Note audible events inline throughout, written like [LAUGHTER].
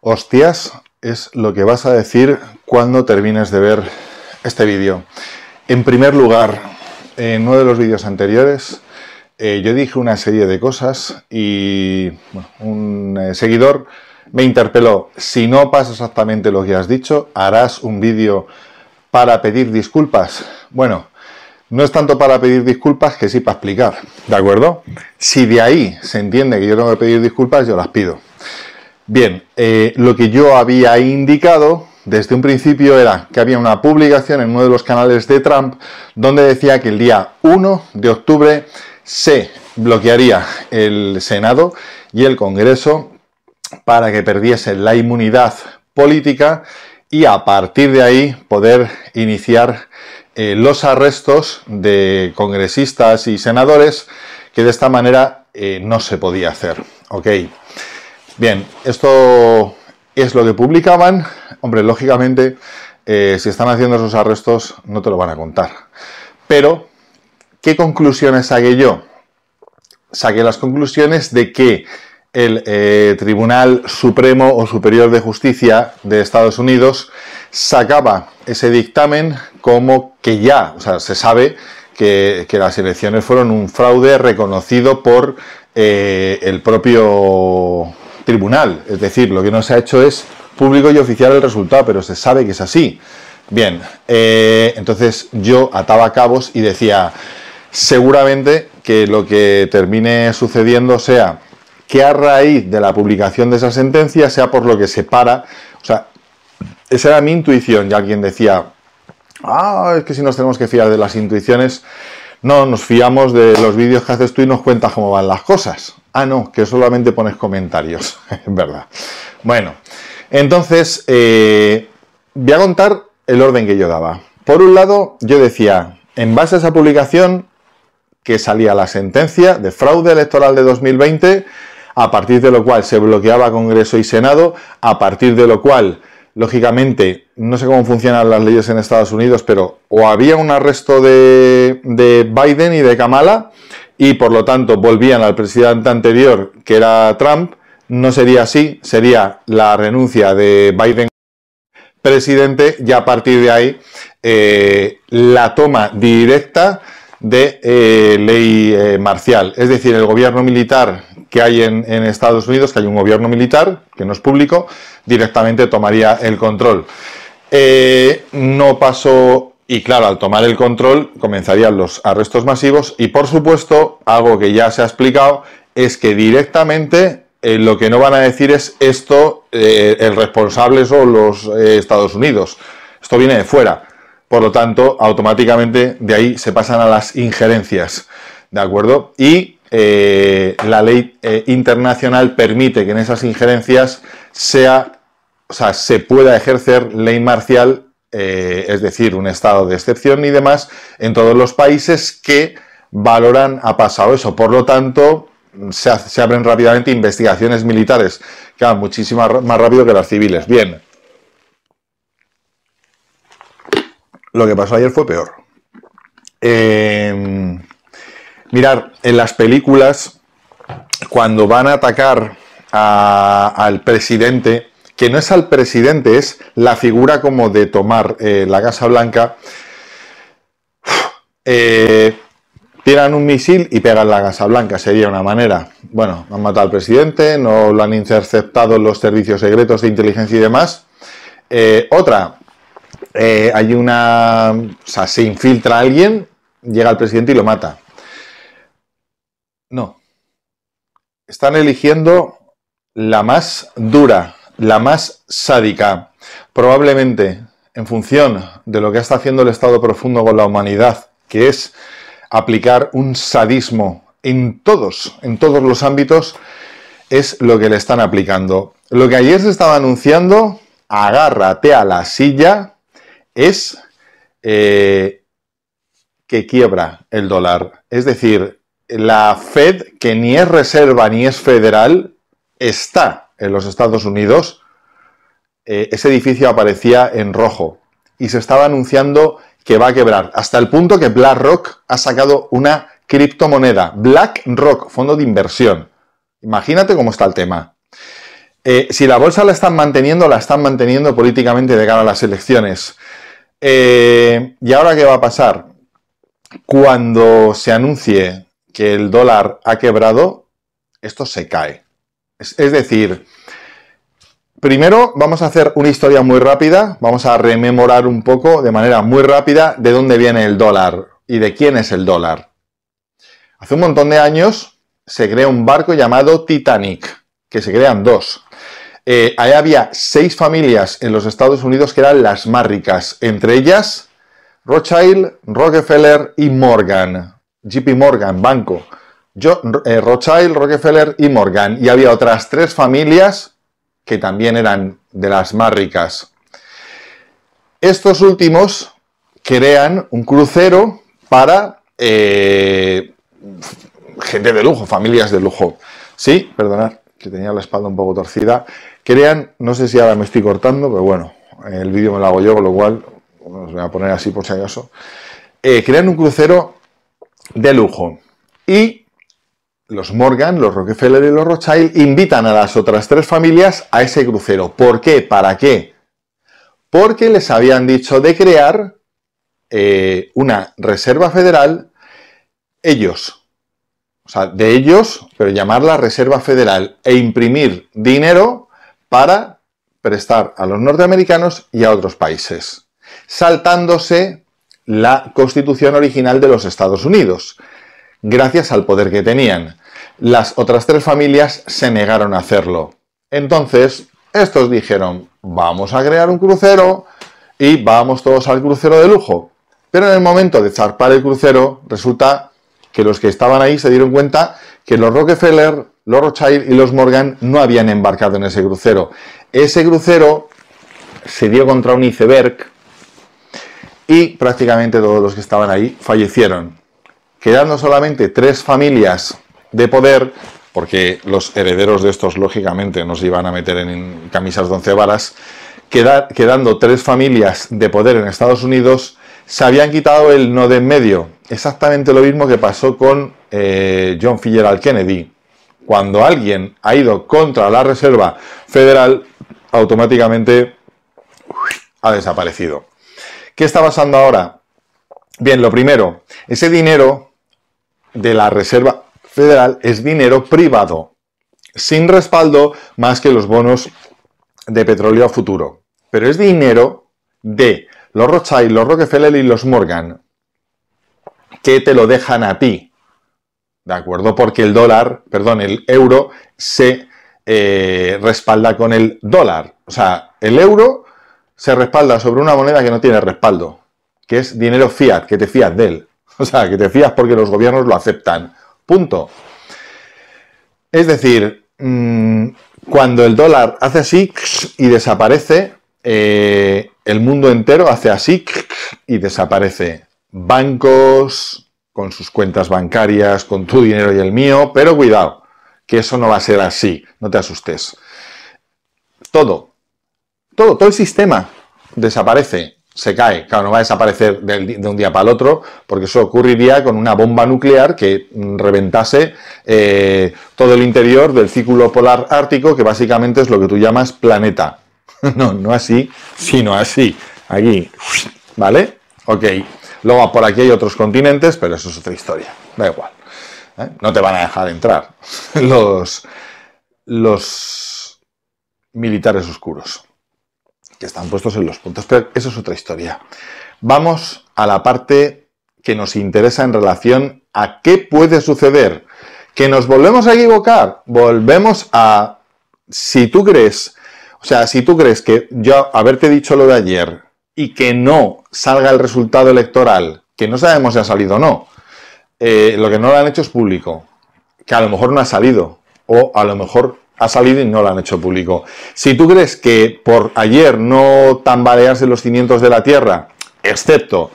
hostias es lo que vas a decir cuando termines de ver este vídeo. En primer lugar, en uno de los vídeos anteriores eh, yo dije una serie de cosas y un eh, seguidor me interpeló, si no pasa exactamente lo que has dicho, harás un vídeo para pedir disculpas. Bueno, no es tanto para pedir disculpas que sí para explicar, ¿de acuerdo? Si de ahí se entiende que yo tengo que pedir disculpas, yo las pido. Bien, eh, lo que yo había indicado desde un principio era que había una publicación en uno de los canales de Trump donde decía que el día 1 de octubre se bloquearía el Senado y el Congreso para que perdiesen la inmunidad política y a partir de ahí poder iniciar eh, los arrestos de congresistas y senadores que de esta manera eh, no se podía hacer. ¿ok?, Bien, esto es lo que publicaban. Hombre, lógicamente, eh, si están haciendo esos arrestos, no te lo van a contar. Pero, ¿qué conclusiones saqué yo? Saqué las conclusiones de que el eh, Tribunal Supremo o Superior de Justicia de Estados Unidos sacaba ese dictamen como que ya, o sea, se sabe que, las elecciones fueron un fraude reconocido por eh, el propio tribunal. Es decir, lo que no se ha hecho es público y oficial el resultado, pero se sabe que es así. Bien, eh, entonces yo ataba cabos y decía, seguramente que lo que termine sucediendo sea que a raíz de la publicación de esa sentencia sea por lo que se para. O sea, esa era mi intuición y alguien decía, ah, es que si nos tenemos que fiar de las intuiciones, no, nos fiamos de los vídeos que haces tú y nos cuentas cómo van las cosas. Ah, no, que solamente pones comentarios, [LAUGHS] es verdad. Bueno, entonces eh, voy a contar el orden que yo daba. Por un lado, yo decía, en base a esa publicación que salía la sentencia de fraude electoral de 2020, a partir de lo cual se bloqueaba Congreso y Senado, a partir de lo cual Lógicamente, no sé cómo funcionan las leyes en Estados Unidos, pero o había un arresto de, Biden y de Kamala, y por lo tanto volvían al presidente anterior, que era Trump, no sería así, sería la renuncia de Biden presidente y a partir de ahí eh, la toma directa de eh, ley eh, marcial. Es decir, el gobierno militar que hay en, Estados Unidos, que hay un gobierno militar, que no es público, directamente tomaría el control. Eh, no pasó, y claro, al tomar el control comenzarían los arrestos masivos y por supuesto, algo que ya se ha explicado, es que directamente eh, lo que no van a decir es esto, eh, el responsable son los Estados Unidos. Esto viene de fuera. Por lo tanto, automáticamente de ahí se pasan a las injerencias. ¿De acuerdo? Y eh, la ley eh, internacional permite que en esas injerencias sea, o sea, se pueda ejercer ley marcial, eh, es decir, un estado de excepción y demás, en todos los países que valoran ha pasado eso. Por lo tanto, se, abren rápidamente investigaciones militares, que van muchísimo más rápido que las civiles. Bien. Lo que pasó ayer fue peor. Eh, Mirar, en las películas, cuando van a atacar al presidente, que no es al presidente, es la figura como de tomar eh, la Casa Blanca, [SIGHS] eh, tiran un misil y pegan la Casa Blanca, sería una manera. Bueno, han matado al presidente, no lo han interceptado los servicios secretos de inteligencia y demás. Eh, otra, hay una... O sea, se infiltra alguien, llega al presidente y lo mata. No. Están eligiendo la más dura, la más sádica. Probablemente en función de lo que está haciendo el Estado profundo con la humanidad, que es aplicar un sadismo en todos, en todos los ámbitos, es lo que le están aplicando. Lo que ayer se estaba anunciando, agárrate a la silla, es eh, que quiebra el dólar. Es decir, la Fed, que ni es reserva ni es federal, está en los Estados Unidos. Eh, ese edificio aparecía en rojo y se estaba anunciando que va a quebrar, hasta el punto que BlackRock ha sacado una criptomoneda, BlackRock, fondo de inversión. Imagínate cómo está el tema. Eh, si la bolsa la están manteniendo, la están manteniendo políticamente de cara a las elecciones. Eh, ¿Y ahora qué va a pasar? Cuando se anuncie que el dólar ha quebrado, esto se cae. Es, decir, primero vamos a hacer una historia muy rápida, vamos a rememorar un poco de manera muy rápida de dónde viene el dólar y de quién es el dólar. Hace un montón de años se crea un barco llamado Titanic, que se crean dos. Eh, ahí había seis familias en los Estados Unidos que eran las más ricas, entre ellas Rothschild, Rockefeller y Morgan. JP Morgan, banco, yo, eh, Rothschild, Rockefeller y Morgan. Y había otras tres familias que también eran de las más ricas. Estos últimos crean un crucero para eh, gente de lujo, familias de lujo. Sí, perdonad, que tenía la espalda un poco torcida. Crean, no sé si ahora me estoy cortando, pero bueno, el vídeo me lo hago yo, con lo cual os voy a poner así por si acaso. Eh, crean un crucero de lujo. Y los Morgan, los Rockefeller y los Rothschild invitan a las otras tres familias a ese crucero. ¿Por qué? ¿Para qué? Porque les habían dicho de crear eh, una reserva federal ellos. O sea, de ellos, pero llamarla reserva federal e imprimir dinero para prestar a los norteamericanos y a otros países, saltándose la constitución original de los Estados Unidos, gracias al poder que tenían. Las otras tres familias se negaron a hacerlo. Entonces, estos dijeron, vamos a crear un crucero y vamos todos al crucero de lujo. Pero en el momento de zarpar el crucero, resulta que los que estaban ahí se dieron cuenta que los Rockefeller, los Rothschild y los Morgan no habían embarcado en ese crucero. Ese crucero se dio contra un iceberg y prácticamente todos los que estaban ahí fallecieron, quedando solamente tres familias de poder, porque los herederos de estos lógicamente nos iban a meter en camisas de once varas, quedando tres familias de poder en Estados Unidos, se habían quitado el no de en medio, exactamente lo mismo que pasó con eh, John Fitzgerald Kennedy. Cuando alguien ha ido contra la Reserva Federal, automáticamente ha desaparecido. ¿Qué está pasando ahora? Bien, lo primero, ese dinero de la Reserva Federal es dinero privado, sin respaldo más que los bonos de petróleo a futuro. Pero es dinero de los Rothschild, los Rockefeller y los Morgan, que te lo dejan a ti. ¿De acuerdo? Porque el dólar, perdón, el euro se eh, respalda con el dólar. O sea, el euro se respalda sobre una moneda que no tiene respaldo, que es dinero fiat, que te fías de él. [LAUGHS] O sea, que te fías porque los gobiernos lo aceptan. Punto. Es decir, mm, cuando el dólar hace así y desaparece, eh, el mundo entero hace así y desaparece. Bancos con sus cuentas bancarias, con tu dinero y el mío, pero cuidado, que eso no va a ser así, no te asustes. Todo, todo, el sistema desaparece, se cae. Claro, no va a desaparecer de un día para el otro, porque eso ocurriría con una bomba nuclear que mm, reventase eh, todo el interior del círculo polar ártico, que básicamente es lo que tú llamas planeta. [LAUGHS] no, no así, sino así. Aquí, ¿vale? Ok. Luego por aquí hay otros continentes, pero eso es otra historia. Da igual. ¿eh? No te van a dejar entrar [LAUGHS] los, los militares oscuros que están puestos en los puntos. Pero eso es otra historia. Vamos a la parte que nos interesa en relación a qué puede suceder. Que nos volvemos a equivocar. Volvemos a... Si tú crees... O sea, si tú crees que yo haberte dicho lo de ayer y que no salga el resultado electoral, que no sabemos si ha salido o no, eh, lo que no lo han hecho es público, que a lo mejor no ha salido, o a lo mejor ha salido y no lo han hecho público. Si tú crees que por ayer no tambalearse los cimientos de la Tierra, excepto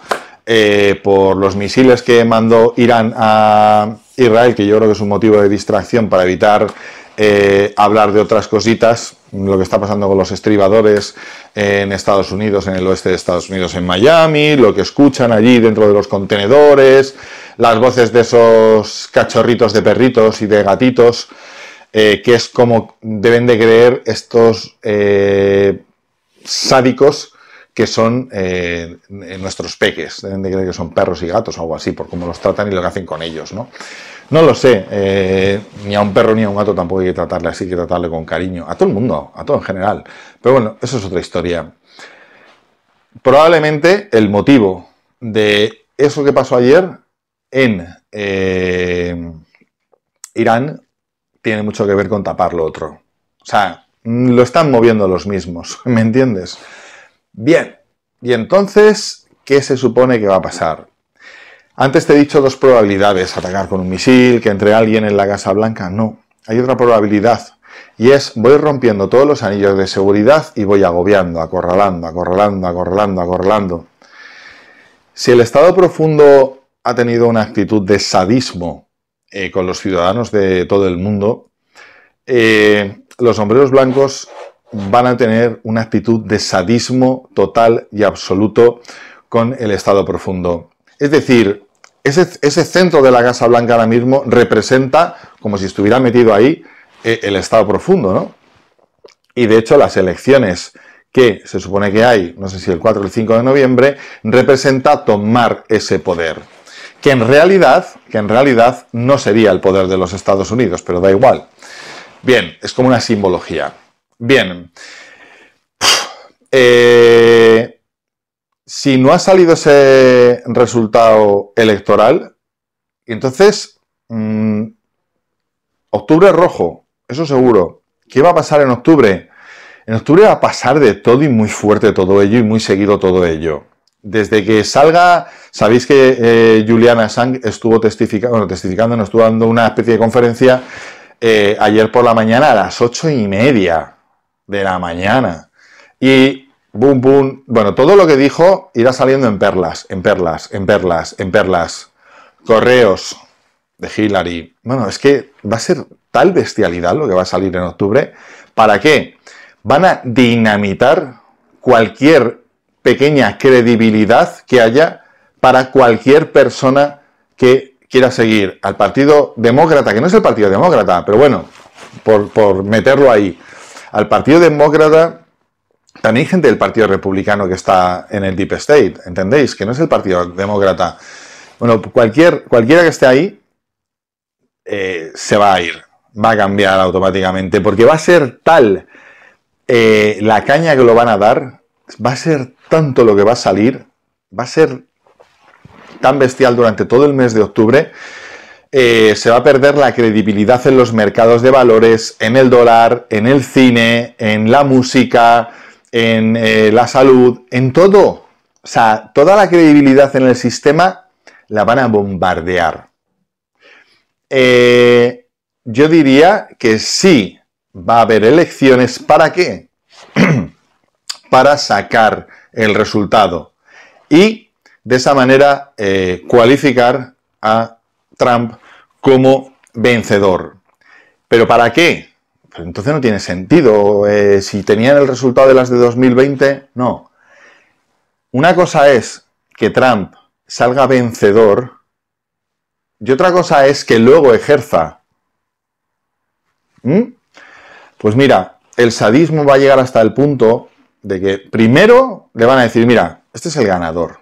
eh, por los misiles que mandó Irán a Israel, que yo creo que es un motivo de distracción para evitar eh, hablar de otras cositas, lo que está pasando con los estribadores en Estados Unidos, en el oeste de Estados Unidos, en Miami, lo que escuchan allí dentro de los contenedores, las voces de esos cachorritos de perritos y de gatitos eh, que es como deben de creer estos eh, sádicos que son eh, nuestros peques, deben de creer que son perros y gatos o algo así, por cómo los tratan y lo que hacen con ellos, ¿no? No lo sé, ni a un perro ni a un gato tampoco hay que tratarle así, hay que tratarle con cariño, a todo el mundo, a todo en general. Pero bueno, eso es otra historia. Probablemente el motivo de eso que pasó ayer en Irán tiene mucho que ver con tapar lo otro. O sea, mm, lo están moviendo los mismos, [LAUGHS] ¿me entiendes? Bien, y entonces, ¿qué se supone que va a pasar? Antes te he dicho dos probabilidades, atacar con un misil, que entre alguien en la Casa Blanca, no. Hay otra probabilidad, y es voy rompiendo todos los anillos de seguridad y voy agobiando, acorralando, acorralando, acorralando, acorralando. Si el estado profundo ha tenido una actitud de sadismo eh, con los ciudadanos de todo el mundo, eh, los sombreros blancos van a tener una actitud de sadismo total y absoluto con el Estado profundo. Es decir, ese, centro de la Casa Blanca ahora mismo representa, como si estuviera metido ahí, eh, el Estado profundo, ¿no? Y de hecho las elecciones que se supone que hay, no sé si el 4 o el 5 de noviembre, representa tomar ese poder que en realidad, que en realidad no sería el poder de los Estados Unidos, pero da igual. Bien, es como una simbología. Bien. [SIGHS] Eh, si no ha salido ese resultado electoral, entonces mm, octubre rojo, eso seguro. ¿Qué va a pasar en octubre? En octubre va a pasar de todo y muy fuerte todo ello y muy seguido todo ello desde que salga, sabéis que eh, Juliana Sang estuvo testificando, bueno, testificando, nos estuvo dando una especie de conferencia eh, ayer por la mañana a las ocho y media de la mañana. Y boom, boom, bueno, todo lo que dijo irá saliendo en perlas, en perlas, en perlas, en perlas. Correos de Hillary. Bueno, es que va a ser tal bestialidad lo que va a salir en octubre. ¿Para qué? Van a dinamitar cualquier pequeña credibilidad que haya para cualquier persona que quiera seguir al Partido Demócrata, que no es el Partido Demócrata, pero bueno, por, meterlo ahí, al Partido Demócrata también hay gente del Partido Republicano que está en el Deep State, ¿entendéis? Que no es el Partido Demócrata. Bueno, cualquier, cualquiera que esté ahí eh, se va a ir, va a cambiar automáticamente, porque va a ser tal eh, la caña que lo van a dar va a ser tanto lo que va a salir, va a ser tan bestial durante todo el mes de octubre, eh, se va a perder la credibilidad en los mercados de valores, en el dólar, en el cine, en la música, en eh, la salud, en todo. O sea, toda la credibilidad en el sistema la van a bombardear. Eh, yo diría que sí va a haber elecciones. ¿Para qué? [CLEARS THROAT] para sacar el resultado y de esa manera eh, cualificar a Trump como vencedor. ¿Pero para qué? Pues entonces no tiene sentido. Eh, si tenían el resultado de las de 2020, no. Una cosa es que Trump salga vencedor y otra cosa es que luego ejerza. ¿Mm? Pues mira, el sadismo va a llegar hasta el punto de que primero le van a decir, mira, este es el ganador.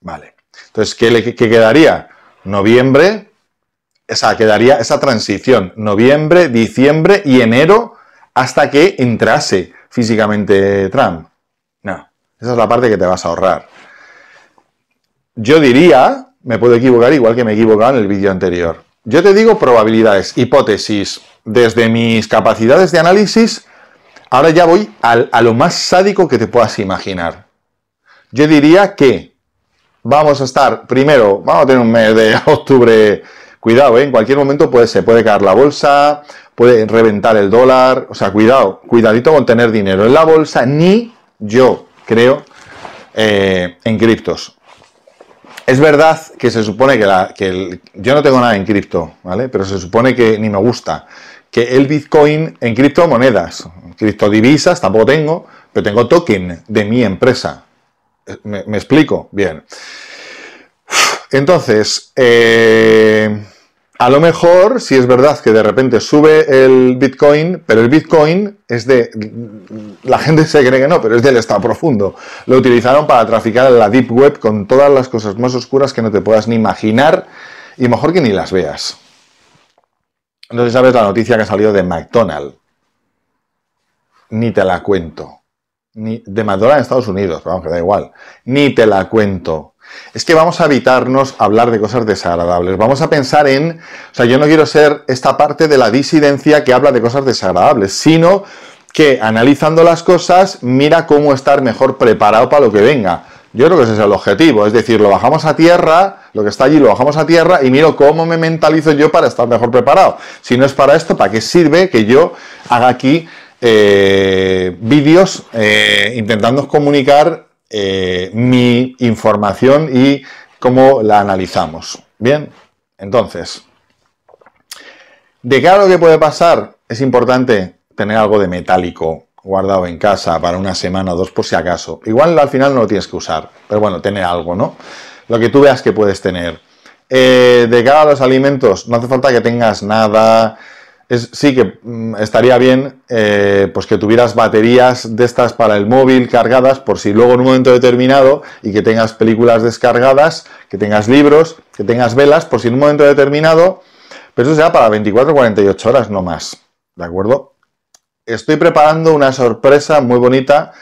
Vale. Entonces, ¿qué, le, quedaría? Noviembre, esa, quedaría esa transición, noviembre, diciembre y enero, hasta que entrase físicamente Trump. No, esa es la parte que te vas a ahorrar. Yo diría, me puedo equivocar igual que me he equivocado en el vídeo anterior. Yo te digo probabilidades, hipótesis, desde mis capacidades de análisis Ahora ya voy a lo más sádico que te puedas imaginar. Yo diría que vamos a estar, primero, vamos a tener un mes de [LAUGHS] octubre, cuidado, ¿eh? en cualquier momento puede, se puede caer la bolsa, puede reventar el dólar, o sea, cuidado, cuidadito con tener dinero en la bolsa, ni yo creo eh, en criptos. Es verdad que se supone que, yo no tengo nada en cripto, ¿vale? Pero se supone que ni me gusta que el Bitcoin en criptomonedas, criptodivisas, tampoco tengo, pero tengo token de mi empresa. ¿Me, explico? Bien. Entonces, eh, a lo mejor, si es verdad que de repente sube el Bitcoin, pero el Bitcoin es de... La gente se cree que no, pero es del estado profundo. Lo utilizaron para traficar en la Deep Web con todas las cosas más oscuras que no te puedas ni imaginar y mejor que ni las veas. No sé sabes la noticia que ha salido de McDonald's. Ni te la cuento. Ni, de McDonald's en Estados Unidos, pero vamos, que da igual. Ni te la cuento. Es que vamos a evitarnos hablar de cosas desagradables. Vamos a pensar en. O sea, yo no quiero ser esta parte de la disidencia que habla de cosas desagradables, sino que analizando las cosas, mira cómo estar mejor preparado para lo que venga. Yo creo que ese es el objetivo, es decir, lo bajamos a tierra, lo que está allí lo bajamos a tierra y miro cómo me mentalizo yo para estar mejor preparado. Si no es para esto, ¿para qué sirve que yo haga aquí eh, vídeos eh, intentando comunicar eh, mi información y cómo la analizamos? Bien, entonces, de cara a lo que puede pasar, es importante tener algo de metálico guardado en casa para una semana o dos por si acaso. Igual al final no lo tienes que usar, pero bueno, tener algo, ¿no? Lo que tú veas que puedes tener. Eh, de cara a los alimentos, no hace falta que tengas nada. sí que mm, estaría bien eh, pues que tuvieras baterías de estas para el móvil cargadas por si luego en un momento determinado y que tengas películas descargadas, que tengas libros, que tengas velas por si en un momento determinado, pero eso será para 24 48 horas no más, ¿de acuerdo? estoy preparando una sorpresa muy bonita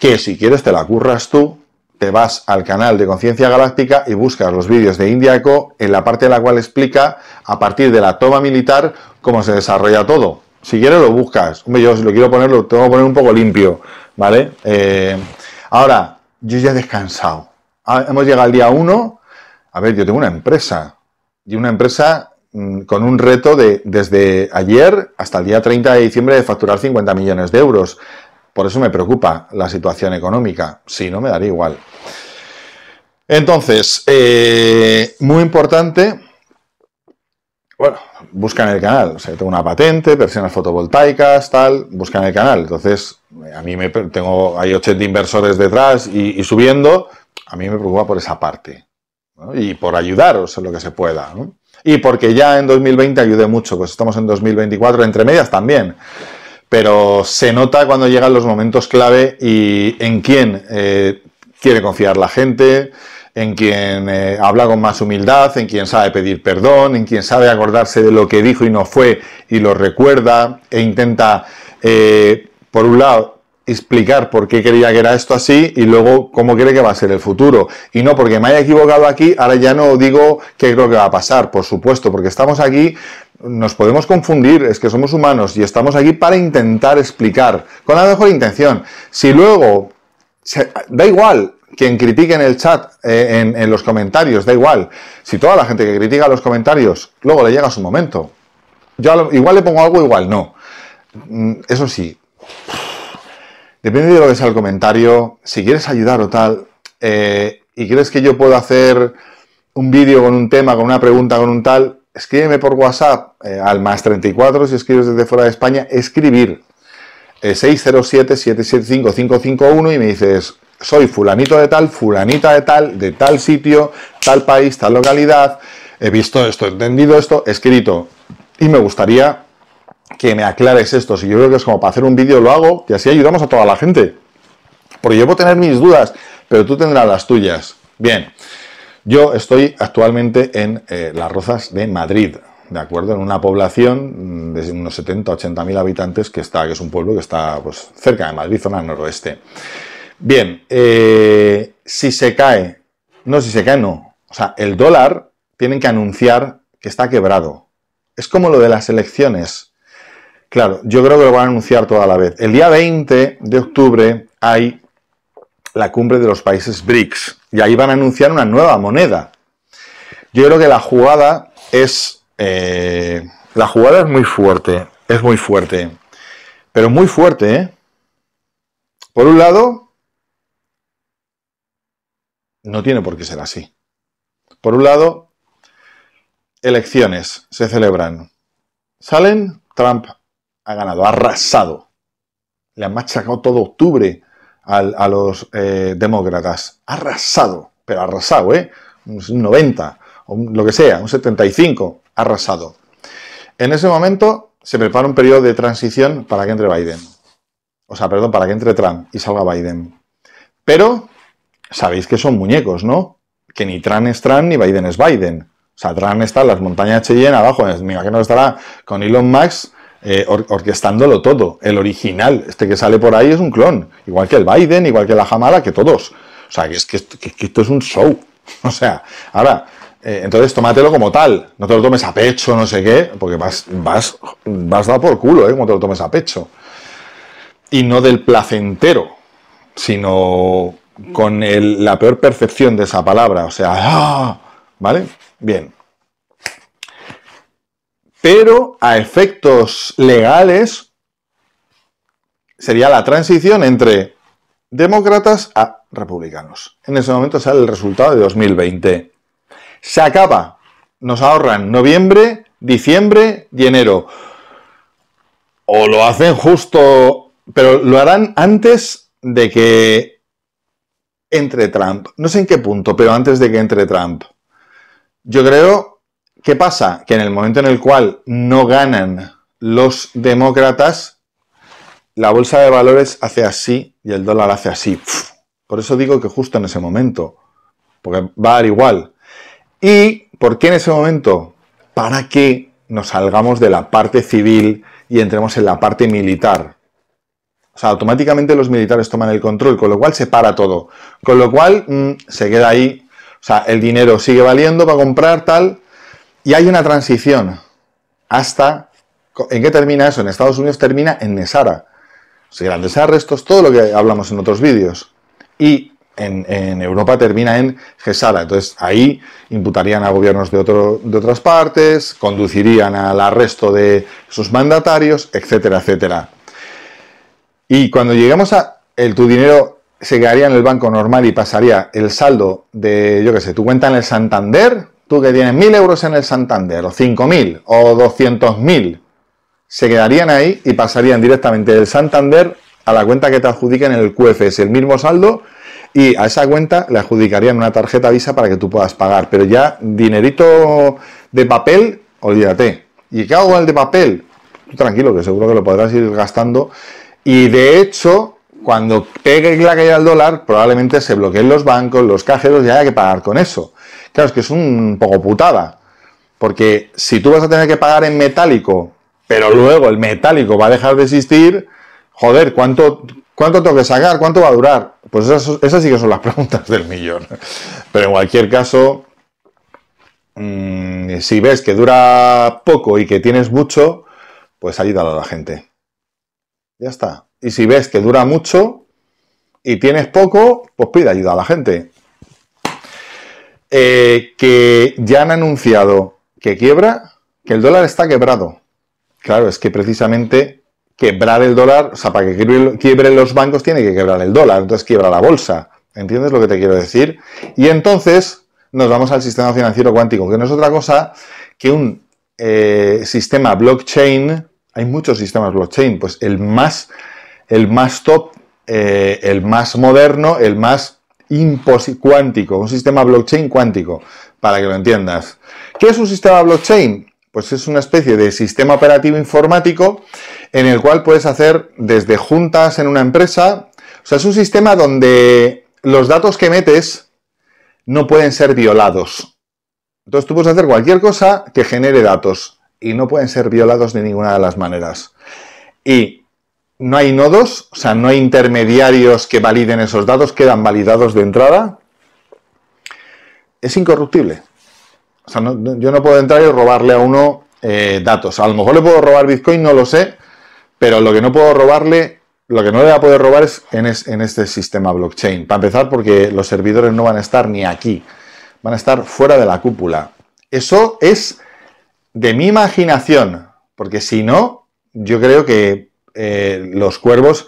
que si quieres te la curras tú, te vas al canal de Conciencia Galáctica y buscas los vídeos de Indiaco en la parte de la cual explica a partir de la toma militar cómo se desarrolla todo. Si quieres lo buscas. Hombre, yo si lo quiero poner lo tengo que poner un poco limpio, ¿vale? Eh, ahora, yo ya he descansado. Ah, hemos llegado al día 1. A ver, yo tengo una empresa. Y una empresa Mm, con un reto de desde ayer hasta el día 30 de diciembre de facturar 50 millones de euros. Por eso me preocupa la situación económica. Si no, me daría igual. Entonces, eh, muy importante, bueno, buscan el canal. O sea, tengo una patente, versiones fotovoltaicas, tal, buscan el canal. Entonces, a mí me tengo, hay 80 inversores detrás y, subiendo. A mí me preocupa por esa parte. Y por ayudaros en lo que se pueda. ¿no? Y porque ya en 2020 ayudé mucho, pues estamos en 2024, entre medias también. Pero se nota cuando llegan los momentos clave y en quién eh, quiere confiar la gente, en quien eh, habla con más humildad, en quien sabe pedir perdón, en quien sabe acordarse de lo que dijo y no fue y lo recuerda e intenta, eh, por un lado, explicar por qué creía que era esto así y luego cómo cree que va a ser el futuro. Y no porque me haya equivocado aquí, ahora ya no digo qué creo que va a pasar, por supuesto, porque estamos aquí, nos podemos confundir, es que somos humanos y estamos aquí para intentar explicar con la mejor intención. Si luego, da igual, quien critique en el chat, eh, en, en, los comentarios, da igual. Si toda la gente que critica los comentarios, luego le llega su momento. Yo igual le pongo algo, igual no. Mm, eso sí, Depende de lo que sea el comentario, si quieres ayudar o tal, eh, y crees que yo puedo hacer un vídeo con un tema, con una pregunta, con un tal, escríbeme por WhatsApp eh, al más 34, si escribes desde fuera de España, escribir 607-775-551 eh, y me dices, soy fulanito de tal, fulanita de tal, de tal sitio, tal país, tal localidad, he visto esto, he entendido esto, he escrito, y me gustaría que me aclares esto. Si yo creo que es como para hacer un vídeo, lo hago y así ayudamos a toda la gente. Porque yo puedo tener mis dudas, pero tú tendrás las tuyas. Bien, yo estoy actualmente en eh, Las Rozas de Madrid, ¿de acuerdo? En una población de unos 70, 80 mil habitantes que está, que es un pueblo que está pues, cerca de Madrid, zona noroeste. Bien, eh, si se cae, no, si se cae, no. O sea, el dólar tienen que anunciar que está quebrado. Es como lo de las elecciones. Claro, yo creo que lo van a anunciar toda la vez. El día 20 de octubre hay la cumbre de los países BRICS y ahí van a anunciar una nueva moneda. Yo creo que la jugada es... Eh, la jugada es muy fuerte, es muy fuerte, pero muy fuerte, ¿eh? Por un lado, no tiene por qué ser así. Por un lado, elecciones se celebran. Salen, Trump ha ganado, ha arrasado. Le han machacado todo octubre a, los eh, demócratas. Ha arrasado, pero arrasado, ¿eh? Un 90, o lo que sea, un 75, ha arrasado. En ese momento se prepara un periodo de transición para que entre Biden. O sea, perdón, para que entre Trump y salga Biden. Pero sabéis que son muñecos, ¿no? Que ni Trump es Trump ni Biden es Biden. O sea, Trump está en las montañas Cheyenne abajo, Mira que que estará con Elon Musk eh, orquestándolo todo. El original, este que sale por ahí es un clon, igual que el Biden, igual que la Jamala, que todos. O sea, que es que esto, es un show. [LAUGHS] O sea, ahora, eh, entonces tómatelo como tal, no te lo tomes a pecho, no sé qué, porque vas, vas, vas dado por culo, ¿eh? Como te lo tomes a pecho. Y no del placentero, sino con el, la peor percepción de esa palabra, o sea, ¡ah! ¿vale? Bien pero a efectos legales sería la transición entre demócratas a republicanos. En ese momento sale el resultado de 2020. Se acaba. Nos ahorran noviembre, diciembre y enero. O lo hacen justo, pero lo harán antes de que entre Trump. No sé en qué punto, pero antes de que entre Trump. Yo creo ¿Qué pasa? Que en el momento en el cual no ganan los demócratas, la bolsa de valores hace así y el dólar hace así. Por eso digo que justo en ese momento, porque va a dar igual. ¿Y por qué en ese momento? Para que nos salgamos de la parte civil y entremos en la parte militar. O sea, automáticamente los militares toman el control, con lo cual se para todo. Con lo cual mm, se queda ahí. O sea, el dinero sigue valiendo para comprar tal, y hay una transición hasta... ¿En qué termina eso? En Estados Unidos termina en Nesara. O sea, grandes arrestos, todo lo que hablamos en otros vídeos. Y en, Europa termina en Gesara. Entonces ahí imputarían a gobiernos de, otras partes, conducirían al arresto de sus mandatarios, etcétera, etcétera. Y cuando llegamos a el tu dinero se quedaría en el banco normal y pasaría el saldo de, yo qué sé, tu cuenta en el Santander tú que tienes mil euros en el Santander, o cinco mil, o doscientos mil, se quedarían ahí y pasarían directamente del Santander a la cuenta que te adjudiquen en el QFS, el mismo saldo, y a esa cuenta le adjudicarían una tarjeta Visa para que tú puedas pagar. Pero ya dinerito de papel, olvídate. ¿Y qué hago con el de papel? Tú tranquilo, que seguro que lo podrás ir gastando. Y de hecho, cuando pegue la caída al dólar, probablemente se bloqueen los bancos, los cajeros y haya que pagar con eso. Claro, es que es un poco putada. Porque si tú vas a tener que pagar en metálico, pero luego el metálico va a dejar de existir, joder, ¿cuánto, cuánto tengo que sacar? ¿Cuánto va a durar? Pues esas, sí que son las [LAUGHS] preguntas del millón. Pero en cualquier caso, mm, si ves que dura poco y que tienes mucho, pues ayúdalo a la gente. Ya está. Y si ves que dura mucho y tienes poco, pues pide ayuda a la gente. Eh, que ya han anunciado que quiebra, que el dólar está quebrado. Claro, es que precisamente quebrar el dólar, o sea, para que quiebren los bancos tiene que quebrar el dólar, entonces quiebra la bolsa. ¿Entiendes lo que te quiero decir? Y entonces nos vamos al sistema financiero cuántico, que no es otra cosa que un eh, sistema blockchain. Hay muchos sistemas blockchain, pues el más, el más top, eh, el más moderno, el más cuántico, un sistema blockchain cuántico, para que lo entiendas. ¿Qué es un sistema blockchain? Pues es una especie de sistema operativo informático en el cual puedes hacer desde juntas en una empresa. O sea, es un sistema donde los datos que metes no pueden ser violados. Entonces tú puedes hacer cualquier cosa que genere datos y no pueden ser violados de ninguna de las maneras. Y no hay nodos, o sea, no hay intermediarios que validen esos datos, quedan validados de entrada. Es incorruptible. O sea, yo no puedo entrar y robarle a uno eh, datos. A lo mejor le puedo robar Bitcoin, no lo sé, pero lo que no puedo robarle, lo que no le voy a poder robar es en este sistema blockchain. Para empezar, porque los servidores no van a estar ni aquí, van a estar fuera de la cúpula. Eso es de mi imaginación, porque si no, yo creo que eh, los cuervos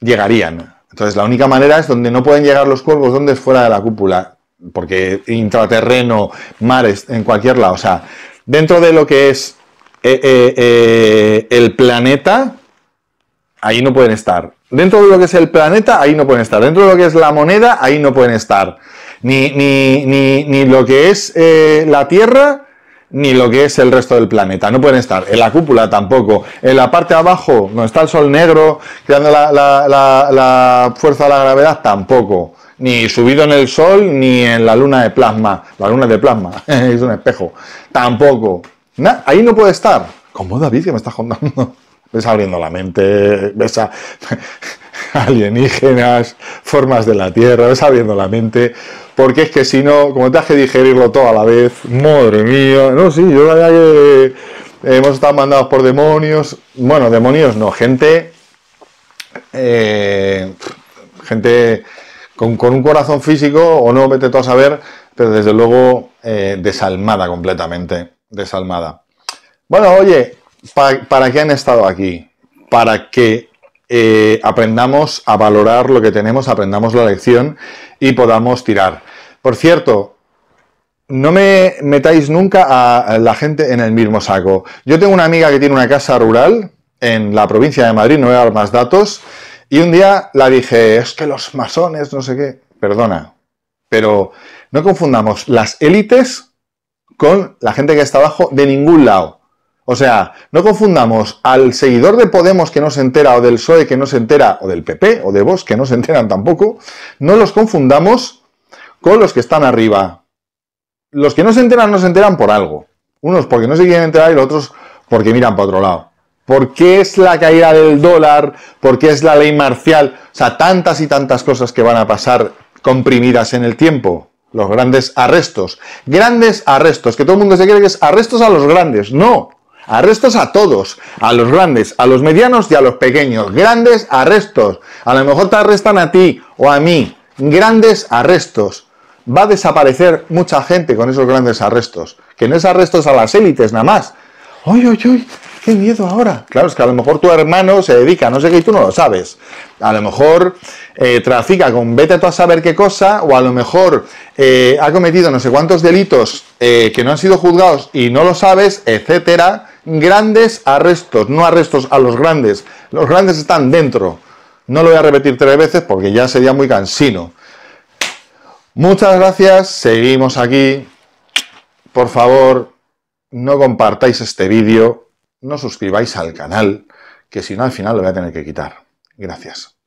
llegarían. Entonces, la única manera es donde no pueden llegar los cuervos, donde es fuera de la cúpula, porque intraterreno, mares, en cualquier lado. O sea, dentro de lo que es eh, eh, el planeta, ahí no pueden estar. Dentro de lo que es el planeta, ahí no pueden estar. Dentro de lo que es la moneda, ahí no pueden estar. Ni, ni, ni lo que es la Tierra, ni lo que es el resto del planeta. No pueden estar en la cúpula tampoco. En la parte abajo, donde está el sol negro, creando la, fuerza de la gravedad, tampoco. Ni subido en el sol, ni en la luna de plasma. La luna de plasma [LAUGHS] es un espejo. Tampoco. ahí no puede estar. ¿Cómo, David, que me está contando. [LAUGHS] Ves abriendo la mente, ves a... [LAUGHS] alienígenas, formas de la Tierra, ...sabiendo la mente, porque es que si no, como te has que digerirlo todo a la vez, madre mía, no, sí, yo la que eh, hemos estado mandados por demonios, bueno, demonios no, gente, eh, gente con, un corazón físico, o no, vete tú a saber, pero desde luego eh, desalmada completamente, desalmada. Bueno, oye, ¿para, qué han estado aquí? Para qué...? Eh, aprendamos a valorar lo que tenemos, aprendamos la lección y podamos tirar. Por cierto, no me metáis nunca a la gente en el mismo saco. Yo tengo una amiga que tiene una casa rural en la provincia de Madrid, no voy a dar más datos, y un día la dije, es que los masones, no sé qué, perdona, pero no confundamos las élites con la gente que está abajo de ningún lado. O sea, no confundamos al seguidor de Podemos que no se entera, o del PSOE que no se entera, o del PP, o de vos que no se enteran tampoco, no los confundamos con los que están arriba. Los que no se enteran, no se enteran por algo. Unos porque no se quieren enterar y otros porque miran para otro lado. ¿Por qué es la caída del dólar? ¿Por qué es la ley marcial? O sea, tantas y tantas cosas que van a pasar comprimidas en el tiempo los grandes arrestos. Grandes arrestos, que todo el mundo se cree que es arrestos a los grandes. No, Arrestos a todos, a los grandes, a los medianos y a los pequeños. Grandes arrestos. A lo mejor te arrestan a ti o a mí. Grandes arrestos. Va a desaparecer mucha gente con esos grandes arrestos. Que no es arrestos a las élites nada más. ¡Uy, uy, uy! ¡Qué miedo ahora! Claro, es que a lo mejor tu hermano se dedica a no sé qué y tú no lo sabes. A lo mejor eh, trafica con vete tú a saber qué cosa, o a lo mejor eh, ha cometido no sé cuántos delitos eh, que no han sido juzgados y no lo sabes, etcétera grandes arrestos, no arrestos a los grandes. Los grandes están dentro. No lo voy a repetir tres veces porque ya sería muy cansino. Muchas gracias, seguimos aquí. Por favor, no compartáis este vídeo, no suscribáis al canal, que si no al final lo voy a tener que quitar. Gracias.